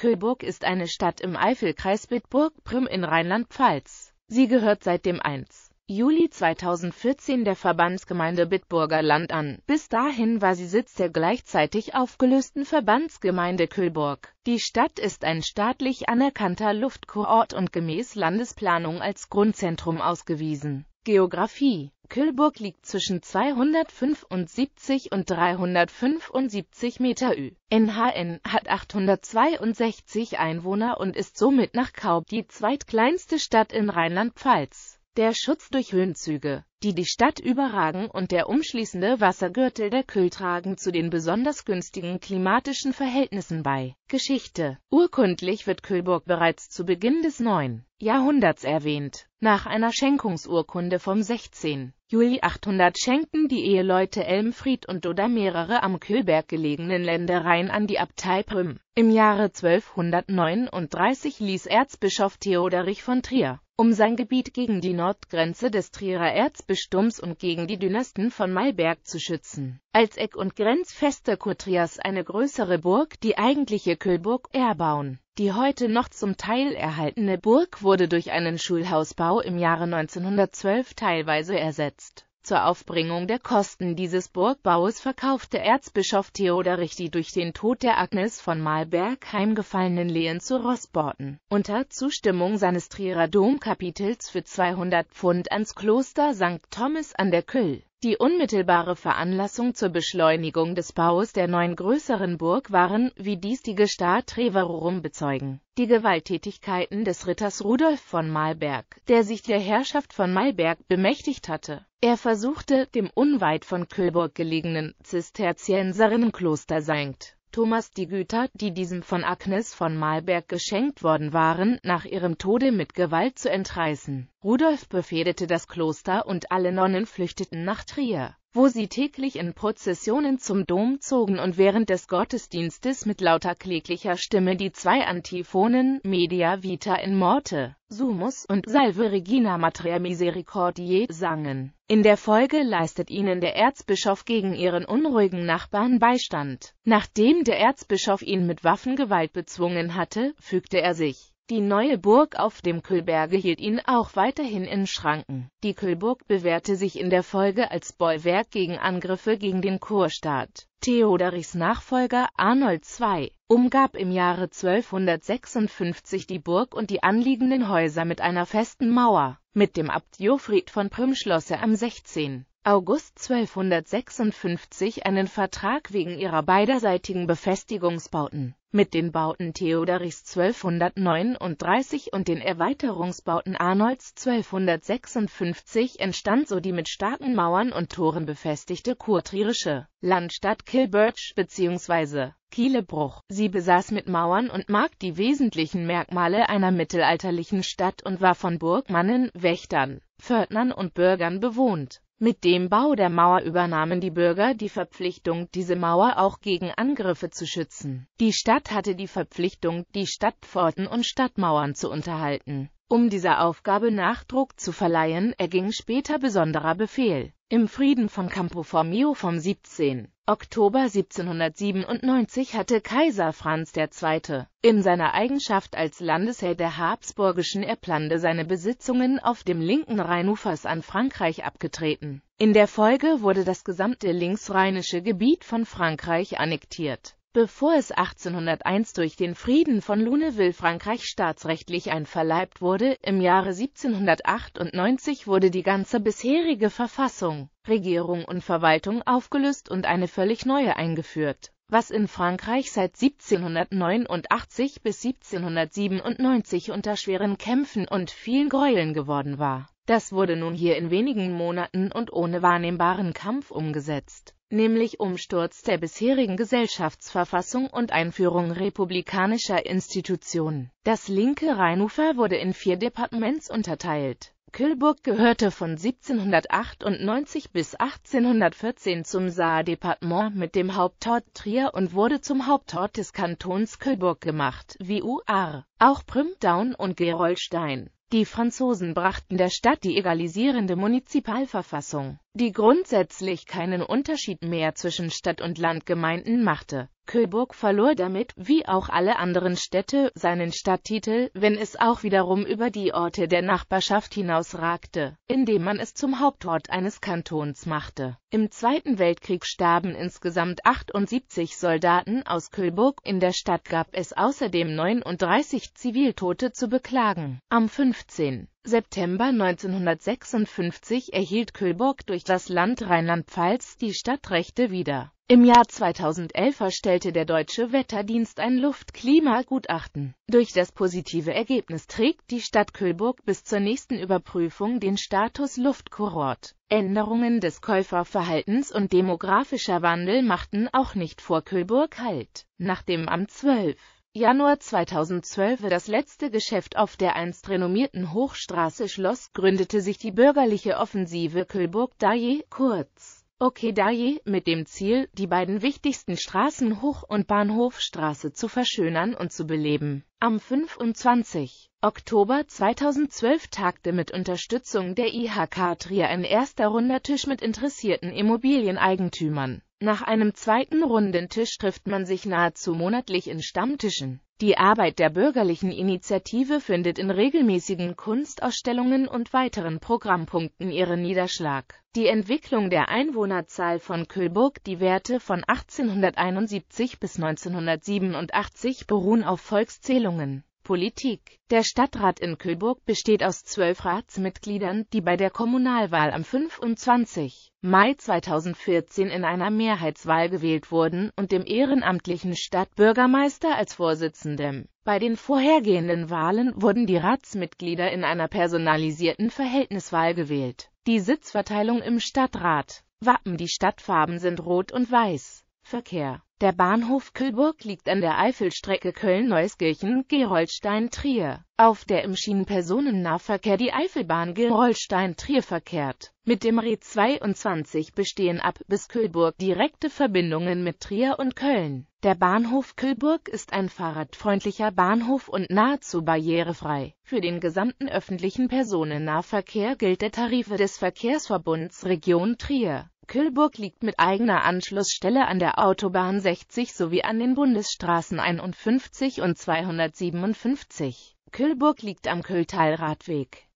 Köburg ist eine Stadt im Eifelkreis Bitburg, Prüm in Rheinland-Pfalz. Sie gehört seit dem 1. Juli 2014 der Verbandsgemeinde Bitburger Land an. Bis dahin war sie Sitz der gleichzeitig aufgelösten Verbandsgemeinde Köhlburg. Die Stadt ist ein staatlich anerkannter Luftkurort und gemäß Landesplanung als Grundzentrum ausgewiesen. Geografie Kühlburg liegt zwischen 275 und 375 Meter Ü. NHN hat 862 Einwohner und ist somit nach Kaub die zweitkleinste Stadt in Rheinland-Pfalz der Schutz durch Höhenzüge, die die Stadt überragen und der umschließende Wassergürtel der Kyll tragen zu den besonders günstigen klimatischen Verhältnissen bei. Geschichte Urkundlich wird Kühlburg bereits zu Beginn des 9. Jahrhunderts erwähnt. Nach einer Schenkungsurkunde vom 16. Juli 800 schenkten die Eheleute Elmfried und oder mehrere am Kühlberg gelegenen Ländereien an die Abtei Prüm. Im Jahre 1239 ließ Erzbischof Theoderich von Trier um sein Gebiet gegen die Nordgrenze des Trierer Erzbistums und gegen die Dynasten von Mayberg zu schützen. Als Eck- und Grenzfeste Kutrias eine größere Burg, die eigentliche Köhlburg, erbauen. Die heute noch zum Teil erhaltene Burg wurde durch einen Schulhausbau im Jahre 1912 teilweise ersetzt zur Aufbringung der Kosten dieses Burgbaues verkaufte Erzbischof Theodor die durch den Tod der Agnes von Malberg heimgefallenen Lehen zu Rossborten, unter Zustimmung seines Trierer Domkapitels für 200 Pfund ans Kloster St. Thomas an der Küll. Die unmittelbare Veranlassung zur Beschleunigung des Baus der neuen größeren Burg waren, wie dies die Gestad Treverorum bezeugen, die Gewalttätigkeiten des Ritters Rudolf von Malberg, der sich der Herrschaft von Malberg bemächtigt hatte. Er versuchte, dem unweit von Kölburg gelegenen Zisterzienserinnenkloster St. Thomas die Güter, die diesem von Agnes von Malberg geschenkt worden waren, nach ihrem Tode mit Gewalt zu entreißen. Rudolf befehdete das Kloster und alle Nonnen flüchteten nach Trier wo sie täglich in Prozessionen zum Dom zogen und während des Gottesdienstes mit lauter kläglicher Stimme die zwei Antiphonen Media Vita in Morte, Sumus und Salve Regina Mater Misericordiae sangen. In der Folge leistet ihnen der Erzbischof gegen ihren unruhigen Nachbarn Beistand. Nachdem der Erzbischof ihn mit Waffengewalt bezwungen hatte, fügte er sich die neue Burg auf dem Kühlberge hielt ihn auch weiterhin in Schranken. Die Kühlburg bewährte sich in der Folge als Bollwerk gegen Angriffe gegen den Kurstaat. Theoderichs Nachfolger Arnold II umgab im Jahre 1256 die Burg und die anliegenden Häuser mit einer festen Mauer. Mit dem Abt Jofried von Prüm schloss er am 16. August 1256 einen Vertrag wegen ihrer beiderseitigen Befestigungsbauten. Mit den Bauten Theoderichs 1239 und den Erweiterungsbauten Arnolds 1256 entstand so die mit starken Mauern und Toren befestigte kurtrierische Landstadt Kilbirch bzw. Kielebruch. Sie besaß mit Mauern und Markt die wesentlichen Merkmale einer mittelalterlichen Stadt und war von Burgmannen, Wächtern, Pförtnern und Bürgern bewohnt. Mit dem Bau der Mauer übernahmen die Bürger die Verpflichtung, diese Mauer auch gegen Angriffe zu schützen. Die Stadt hatte die Verpflichtung, die Stadtpforten und Stadtmauern zu unterhalten. Um dieser Aufgabe Nachdruck zu verleihen, erging später besonderer Befehl. Im Frieden von Campo Formio vom 17. Oktober 1797 hatte Kaiser Franz II. in seiner Eigenschaft als Landesherr der habsburgischen Erplande seine Besitzungen auf dem linken Rheinufers an Frankreich abgetreten. In der Folge wurde das gesamte linksrheinische Gebiet von Frankreich annektiert Bevor es 1801 durch den Frieden von Luneville Frankreich staatsrechtlich einverleibt wurde, im Jahre 1798 wurde die ganze bisherige Verfassung, Regierung und Verwaltung aufgelöst und eine völlig neue eingeführt, was in Frankreich seit 1789 bis 1797 unter schweren Kämpfen und vielen Gräueln geworden war das wurde nun hier in wenigen Monaten und ohne wahrnehmbaren Kampf umgesetzt, nämlich Umsturz der bisherigen Gesellschaftsverfassung und Einführung republikanischer Institutionen. Das linke Rheinufer wurde in vier Departements unterteilt. Kühlburg gehörte von 1798 bis 1814 zum Saar-Departement mit dem Hauptort Trier und wurde zum Hauptort des Kantons Kühlburg gemacht, wie UR, auch Primdown und Gerolstein. Die Franzosen brachten der Stadt die egalisierende Munizipalverfassung die grundsätzlich keinen Unterschied mehr zwischen Stadt- und Landgemeinden machte. Köburg verlor damit, wie auch alle anderen Städte, seinen Stadttitel, wenn es auch wiederum über die Orte der Nachbarschaft hinausragte, indem man es zum Hauptort eines Kantons machte. Im Zweiten Weltkrieg starben insgesamt 78 Soldaten aus Köburg, in der Stadt gab es außerdem 39 Ziviltote zu beklagen. Am 15. September 1956 erhielt Kölburg durch das Land Rheinland-Pfalz die Stadtrechte wieder. Im Jahr 2011 erstellte der Deutsche Wetterdienst ein Luftklimagutachten. Durch das positive Ergebnis trägt die Stadt Kölburg bis zur nächsten Überprüfung den Status Luftkurort. Änderungen des Käuferverhaltens und demografischer Wandel machten auch nicht vor Kölburg Halt. Nachdem am 12. Januar 2012 das letzte Geschäft auf der einst renommierten Hochstraße schloss, gründete sich die bürgerliche Offensive Kölburg daje kurz Okedaje, mit dem Ziel, die beiden wichtigsten Straßen Hoch- und Bahnhofstraße zu verschönern und zu beleben. Am 25. Oktober 2012 tagte mit Unterstützung der IHK Trier ein erster Rundertisch mit interessierten Immobilieneigentümern. Nach einem zweiten Rundentisch trifft man sich nahezu monatlich in Stammtischen. Die Arbeit der bürgerlichen Initiative findet in regelmäßigen Kunstausstellungen und weiteren Programmpunkten ihren Niederschlag. Die Entwicklung der Einwohnerzahl von Kölburg, die Werte von 1871 bis 1987 beruhen auf Volkszählungen Politik. Der Stadtrat in Köburg besteht aus zwölf Ratsmitgliedern, die bei der Kommunalwahl am 25. Mai 2014 in einer Mehrheitswahl gewählt wurden und dem ehrenamtlichen Stadtbürgermeister als Vorsitzendem. Bei den vorhergehenden Wahlen wurden die Ratsmitglieder in einer personalisierten Verhältniswahl gewählt. Die Sitzverteilung im Stadtrat Wappen Die Stadtfarben sind Rot und Weiß. Verkehr der Bahnhof Kühlburg liegt an der Eifelstrecke Köln-Neuskirchen-Gerolstein-Trier, auf der im Schienenpersonennahverkehr die Eifelbahn Gerolstein-Trier verkehrt. Mit dem RE22 bestehen ab bis Kühlburg direkte Verbindungen mit Trier und Köln. Der Bahnhof Kühlburg ist ein fahrradfreundlicher Bahnhof und nahezu barrierefrei. Für den gesamten öffentlichen Personennahverkehr gilt der Tarife des Verkehrsverbunds Region Trier. Kühlburg liegt mit eigener Anschlussstelle an der Autobahn 60 sowie an den Bundesstraßen 51 und 257. Kühlburg liegt am kühltal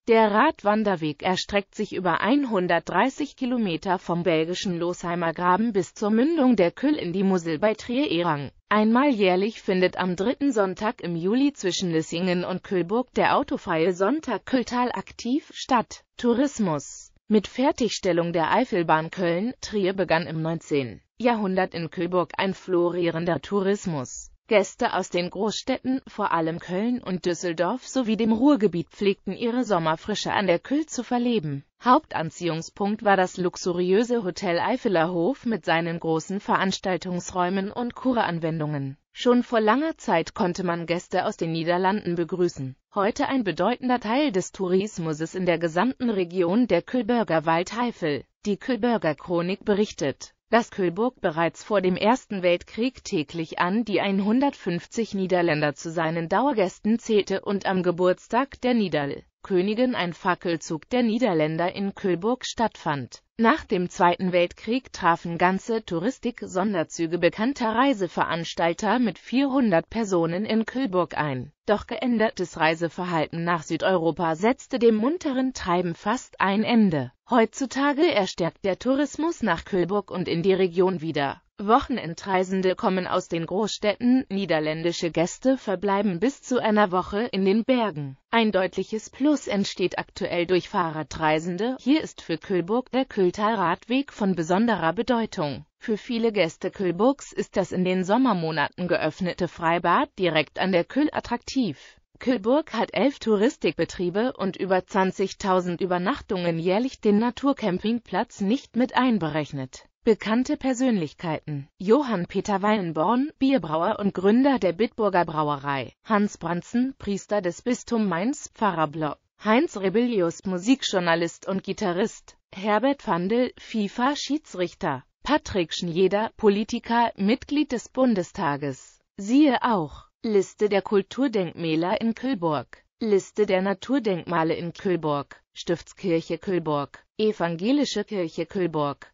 Der Radwanderweg erstreckt sich über 130 Kilometer vom belgischen Losheimer Graben bis zur Mündung der Kühl in die Mosel bei Trier-Erang. Einmal jährlich findet am dritten Sonntag im Juli zwischen Lissingen und Kühlburg der autofreie Sonntag Kühltal aktiv statt. Tourismus mit Fertigstellung der Eifelbahn Köln-Trier begann im 19. Jahrhundert in Köburg ein florierender Tourismus. Gäste aus den Großstädten, vor allem Köln und Düsseldorf sowie dem Ruhrgebiet pflegten ihre Sommerfrische an der Kühl zu verleben. Hauptanziehungspunkt war das luxuriöse Hotel Eifeler Hof mit seinen großen Veranstaltungsräumen und Kuranwendungen. Schon vor langer Zeit konnte man Gäste aus den Niederlanden begrüßen. Heute ein bedeutender Teil des Tourismus ist in der gesamten Region der Kühlberger Waldheifel. Die Kühlberger Chronik berichtet, dass Kühlburg bereits vor dem Ersten Weltkrieg täglich an die 150 Niederländer zu seinen Dauergästen zählte und am Geburtstag der Niederl Königin ein Fackelzug der Niederländer in Kölburg stattfand. Nach dem Zweiten Weltkrieg trafen ganze Touristik-Sonderzüge bekannter Reiseveranstalter mit 400 Personen in Kölburg ein. Doch geändertes Reiseverhalten nach Südeuropa setzte dem munteren Treiben fast ein Ende. Heutzutage erstärkt der Tourismus nach Kölburg und in die Region wieder. Wochenendreisende kommen aus den Großstädten, niederländische Gäste verbleiben bis zu einer Woche in den Bergen. Ein deutliches Plus entsteht aktuell durch Fahrradreisende. Hier ist für Kühlburg der Kühltalradweg von besonderer Bedeutung. Für viele Gäste Kühlburgs ist das in den Sommermonaten geöffnete Freibad direkt an der Kühl attraktiv. Kühlburg hat elf Touristikbetriebe und über 20.000 Übernachtungen jährlich den Naturcampingplatz nicht mit einberechnet. Bekannte Persönlichkeiten Johann Peter Weinborn, Bierbrauer und Gründer der Bitburger Brauerei, Hans Branzen, Priester des Bistum Mainz, Pfarrer Block, Heinz Rebellius, Musikjournalist und Gitarrist, Herbert Fandel, FIFA-Schiedsrichter, Patrick Schnieder, Politiker, Mitglied des Bundestages. Siehe auch Liste der Kulturdenkmäler in Kühlburg Liste der Naturdenkmale in Kühlburg Stiftskirche Kühlburg Evangelische Kirche Kühlburg